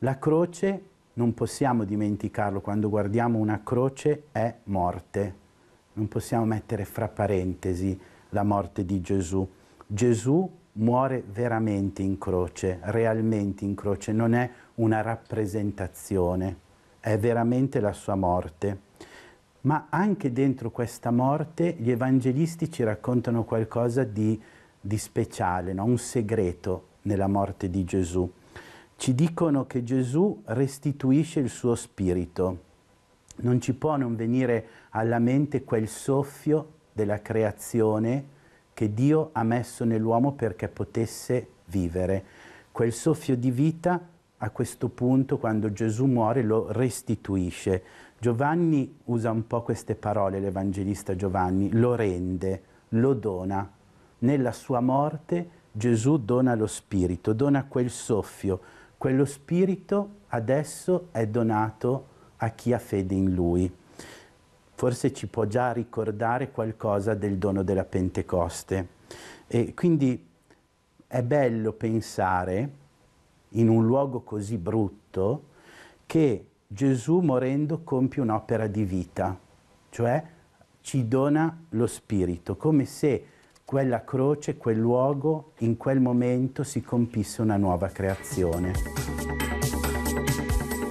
La croce, non possiamo dimenticarlo, quando guardiamo una croce è morte. Non possiamo mettere fra parentesi la morte di Gesù. Gesù muore veramente in croce, realmente in croce, non è una rappresentazione, è veramente la sua morte. Ma anche dentro questa morte gli evangelisti ci raccontano qualcosa di, di speciale, no? un segreto nella morte di Gesù ci dicono che Gesù restituisce il suo spirito. Non ci può non venire alla mente quel soffio della creazione che Dio ha messo nell'uomo perché potesse vivere. Quel soffio di vita a questo punto, quando Gesù muore, lo restituisce. Giovanni usa un po' queste parole, l'Evangelista Giovanni, lo rende, lo dona. Nella sua morte Gesù dona lo Spirito, dona quel soffio, quello spirito adesso è donato a chi ha fede in lui. Forse ci può già ricordare qualcosa del dono della Pentecoste. E quindi è bello pensare, in un luogo così brutto, che Gesù morendo compie un'opera di vita, cioè ci dona lo Spirito, come se quella croce, quel luogo, in quel momento si compisse una nuova creazione.